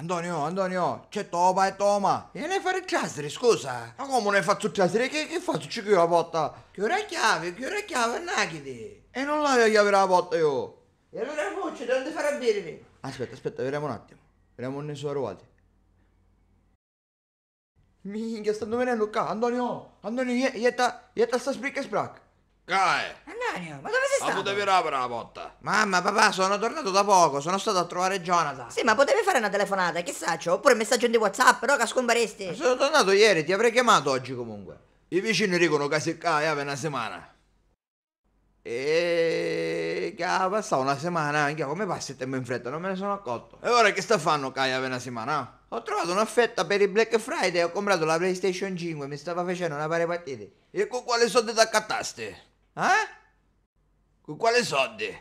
Antonio, Antonio, c'è Toma e toma. Vieni a fare il trasere, scusa. Ma come non ne faccio trasere? Che, che faccio? Ci qui la porta? Chiora la chiave, chiora la chiave, nagiti. E non la chiave la porta io. E allora voce, dove fare a bere? Aspetta, aspetta, vediamo un attimo. Vediamo un sono arrivati. Minchia, stanno venendo qua. Antonio, Antonio, ieta, ieta sta spric e sprac. Cai. Uranio, ma dove sei stato? Ma potevi aprire la porta. Mamma, papà, sono tornato da poco, sono stato a trovare Jonathan. Sì, ma potevi fare una telefonata, chissà, c'ho, oppure un messaggio di WhatsApp, no, che scomparesti. Sono tornato ieri, ti avrei chiamato oggi comunque. I vicini dicono che si caia eh, per una settimana. E che ha passato una settimana, anche come passa il tempo in fretta, non me ne sono accorto. E ora che sta fanno caia eh, per una settimana? Ho trovato un'offerta per il Black Friday, ho comprato la PlayStation 5, mi stava facendo una pari partite. E con quale soldi ti accattaste? Eh? Con quale soldi?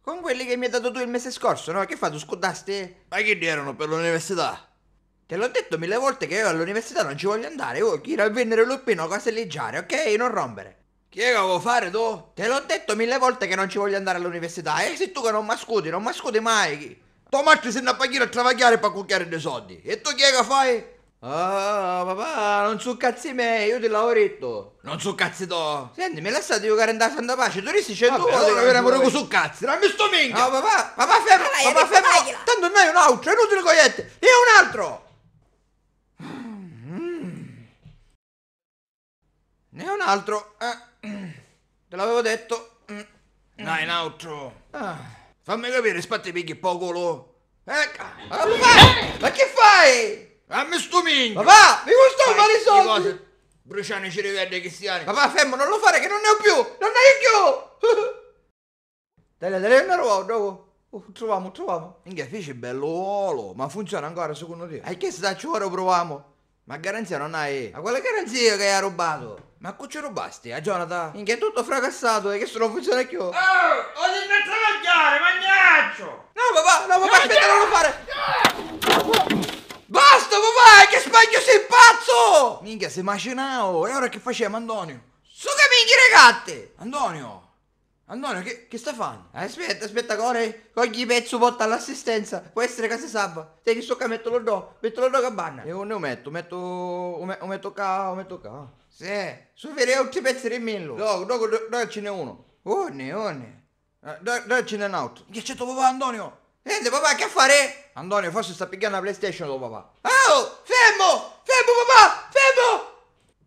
Con quelli che mi hai dato tu il mese scorso, no? Che fa, tu scudaste? Ma che erano per l'università? Te l'ho detto mille volte che io all'università non ci voglio andare, oh, chi a vendere l'uppino, cose leggere, ok? Non rompere. Che devo fare tu? Te l'ho detto mille volte che non ci voglio andare all'università, e eh? se tu che non mi ascolti, non mi ascolti mai. Tua madre se ne a pagare a travagliare per cucchiare dei soldi, e tu che fai? Ah, papà, non so cazzi me, io ti lavoretto. Non so cazzi tu. Senti, mi lascia di giocare in da santa pace, tu resti c'è tu. Allora vediamo pure su cazzi, non mi sto minchia. No, papà, papà fermo, papà fermo. Tanto non è un altro, è inutile cogliette, io un altro. Mm, mm. Ne è un altro, eh. Te l'avevo detto. Mm, Dai, un altro. Ah. Fammi capire, spatti picchi popolo. Ecco. Ah, papà, ma che fai? A me sto migno! Papà, mi costano fare i soldi! Cose, bruciano i cervelli cristiani! Papà, fermo, non lo fare che non ne ho più! Non ne ho più! dai, dai, dai, non dopo! Oh, troviamo, troviamo. Minchia, fece bello olo, ma funziona ancora secondo te? Hai chiesto da ora proviamo? Ma garanzia non hai? Ma quale garanzia che hai rubato? Ma cosa ci rubasti, a Jonathan? Minchia, è tutto fracassato e che se non funziona più. Oh, ah, ho detto mangiare, magnaccio! No, papà, no, papà, minchia, se macinavo, e ora che facciamo Antonio? Su che minchia ragazze! Antonio! Antonio, che, che sta fanno? Eh, aspetta, aspetta, core, cogli pezzo, porta all'assistenza, può essere casa si salva. Te che so che metto lo do, metto lo do cabanna. E ne metto, metto, o, metto qua, o metto qua. Sì, su vere altri pezzi di millo. No, dopo do, do, ce n'è uno. Onne, onne. Eh, do, do ce n'è un altro. Che c'è tuo papà Antonio? Senti papà, che a fare? Antonio, forse sta picchiando la PlayStation tuo papà. Oh, fermo, fermo papà!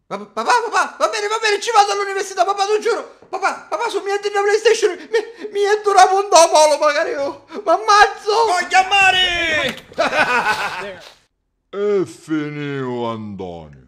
Papà, papà, va bene, va bene, ci vado all'università, papà, te giuro. Papà, papà, su mi entri una PlayStation, mi, mi entra un domolo magari io. Oh, ma ammazzo! Voglio amare! e finivo Antonio.